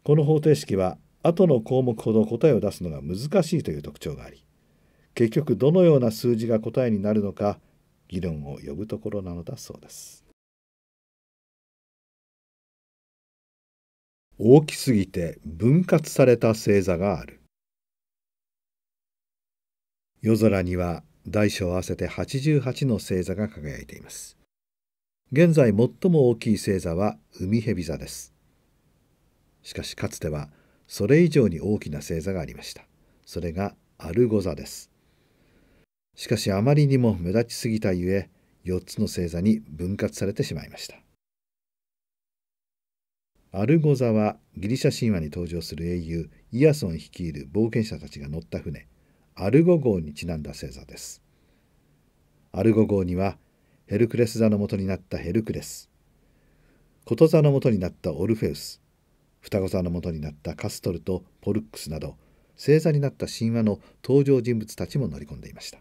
S2: この方程式は後の項目ほど答えを出すのが難しいという特徴があり結
S1: 局どのような数字が答えになるのか議論を呼ぶところなのだそうです大きすぎて分割された星座がある
S2: 夜空には大小合わせて88の星座が輝いています。現在最も大きい星座は海蛇座です。しかしかつてはそれ以上に大きな星座がありました。それがアルゴ座です。しかしあまりにも目立ちすぎたゆえ、4つの星座に分割されてしまいました。アルゴ座はギリシャ神話に登場する英雄イアソン率いる冒険者たちが乗った船アルゴ号にちなんだ星座です。アルゴ号にはヘルクレス座の元になったヘルクレス、こと座の元になったオルフェウス、双子座の元になったカストルとポルックスなど、星座になった神話の登場人物たちも乗り込んでいました。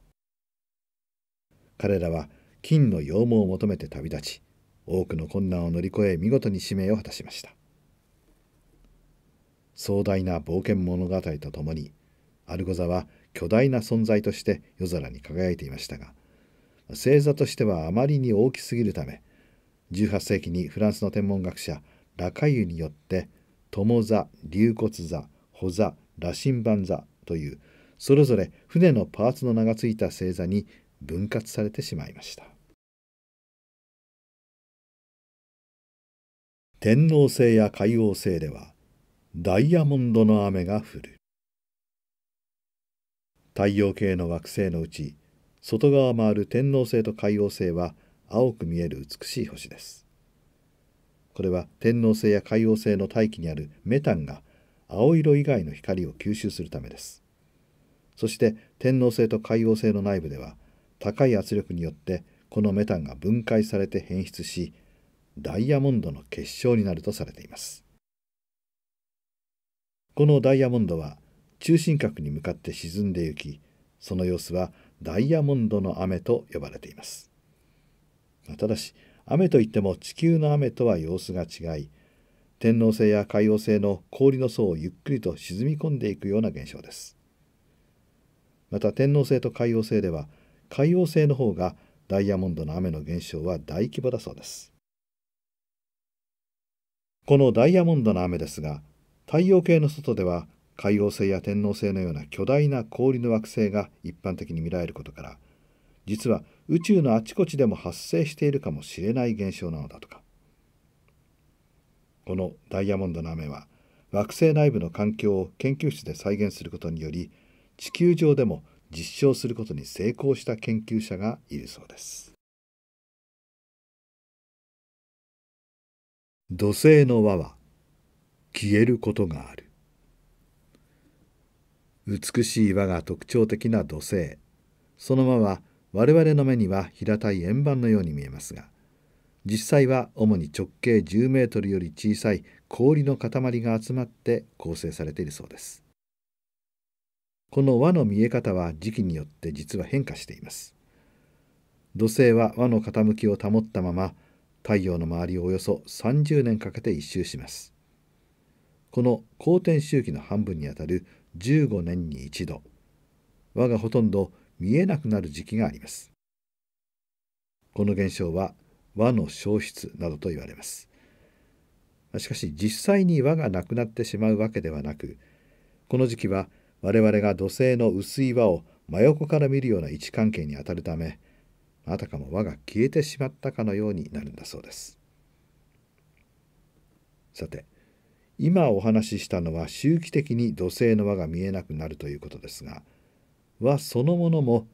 S2: 彼らは金の羊毛を求めて旅立ち、多くの困難を乗り越え見事に使命を果たしました。壮大な冒険物語とともに、アルゴ座は巨大な存在として夜空に輝いていましたが星座としてはあまりに大きすぎるため18世紀にフランスの天文学者ラカユによって友座龍骨座穂座羅針盤座というそれぞれ船のパーツ
S1: の名が付いた星座に分割されてしまいました天王星や海王星ではダイヤモンドの雨が降る太陽系の
S2: 惑星のうち外側回る天王星と海王星は青く見える美しい星です。これは天王星や海王星の大気にあるメタンが青色以外の光を吸収するためです。そして天王星と海王星の内部では高い圧力によってこのメタンが分解されて変質しダイヤモンドの結晶になるとされています。このダイヤモンドは中心核に向かって沈んでゆきその様子はダイヤモンドの雨と呼ばれています。ただし雨といっても地球の雨とは様子が違い天王星や海王星の氷の層をゆっくりと沈み込んでいくような現象です。また天王星と海王星では海王星の方がダイヤモンドの雨の現象は大規模だそうです。このダイヤモンドの雨ですが太陽系の外では海王星や天王星のような巨大な氷の惑星が一般的に見られることから実は宇宙のあちこちでも発生しているかもしれない現象なのだとかこのダイヤモンドの雨は惑星内部の環境を研究室で再現することにより地球上でも実証す
S1: ることに成功した研究者がいるそうです土星の輪は消えること
S2: がある美しい岩が特徴的な土星そのまま我々の目には平たい円盤のように見えますが実際は主に直径10メートルより小さい氷の塊が集まって構成されているそうですこの輪の見え方は時期によって実は変化しています土星は輪の傾きを保ったまま太陽の周りをおよそ30年かけて一周しますこの公転周期の半分にあたる15年に一度輪がほとんど見えなくなる時期がありますこの現象は和の消失などと言われますしかし実際に和がなくなってしまうわけではなくこの時期は我々が土星の薄い和を真横から見るような位置関係にあたるためあたかも和が消えてしまったかのようになるんだそうですさて今お話ししたのは周期的に土星の輪が見えなくなるということですが輪そのものも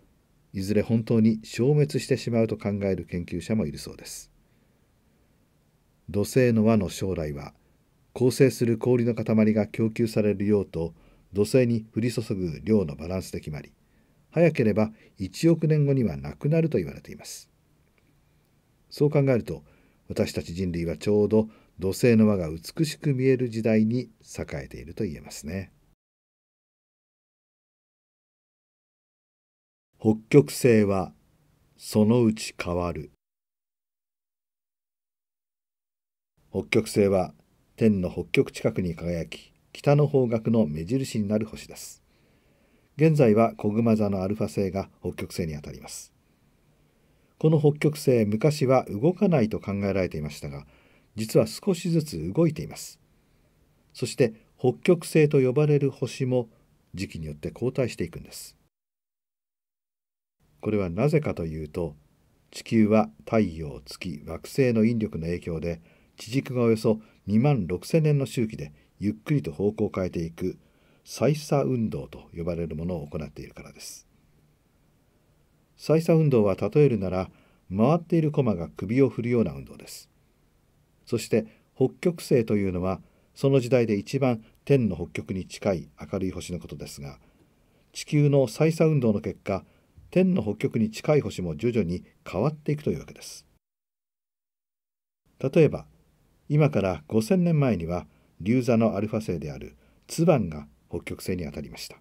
S2: いずれ本当に消滅してしまうと考える研究者もいるそうです土星の輪の将来は構成する氷の塊が供給される量と土星に降り注ぐ量のバランスで決まり早ければ1億年後にはなくなると言われていますそう考えると
S1: 私たち人類はちょうど土星の輪が美しく見える時代に栄えていると言えますね北極星はそのうち変わる
S2: 北極星は天の北極近くに輝き北の方角の目印になる星です現在は小熊座のアルファ星が北極星にあたりますこの北極星昔は動かないと考えられていましたが実は少しずつ動いていますそして北極星と呼ばれる星も時期によって後退していくんですこれはなぜかというと地球は太陽月惑星の引力の影響で地軸がおよそ2万6,000年の周期でゆっくりと方向を変えていく再差運動と呼ばれるものを行っているからです。再差運動は例えるなら回っている駒が首を振るような運動です。そして北極星というのはその時代で一番天の北極に近い明るい星のことですが地球の再差運動の結果天の北極に近い星も徐々に変わっていくというわけです。例えば今から5,000年前には流座のアルファ星であるツバンが北極星にあたりました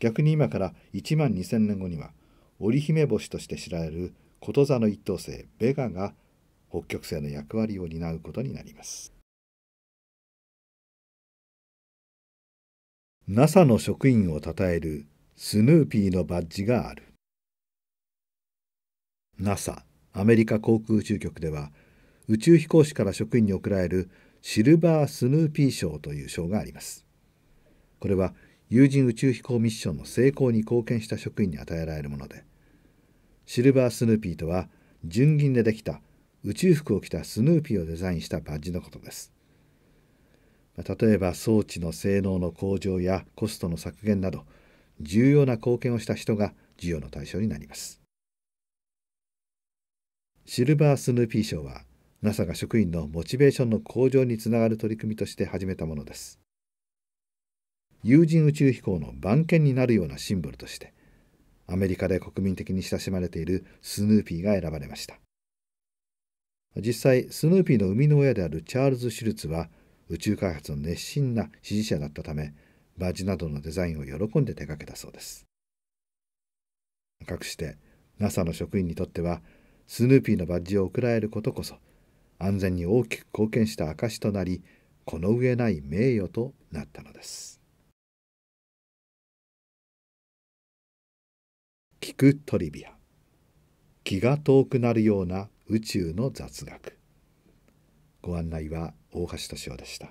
S2: 逆に今から1万2,000年後には織姫星として知られる琴座の一等星ベガが
S1: 北極星の役割を担うことになります NASA の職員を称えるスヌーピーのバッジがある NASA アメリカ航空宇宙局
S2: では宇宙飛行士から職員に贈られるシルバースヌーピー賞という賞がありますこれは有人宇宙飛行ミッションの成功に貢献した職員に与えられるものでシルバースヌーピーとは純銀でできた宇宙服を着たスヌーピーをデザインしたバッジのことです。例えば装置の性能の向上やコストの削減など重要な貢献をした人が授与の対象になります。シルバースヌーピー賞は NASA が職員のモチベーションの向上につながる取り組みとして始めたものです。有人宇宙飛行の番犬になるようなシンボルとしてアメリカで国民的に親しまれているスヌーピーが選ばれました。実際スヌーピーの生みの親であるチャールズ・シュルツは宇宙開発の熱心な支持者だったためバッジなどのデザインを喜んで手掛けたそうですかくして NASA の職員にとってはスヌーピーのバッジを贈られる
S1: ことこそ安全に大きく貢献した証となりこの上ない名誉となったのです聞くトリビア気が遠くなるような宇宙の
S2: 雑学ご案内は大橋敏夫でした。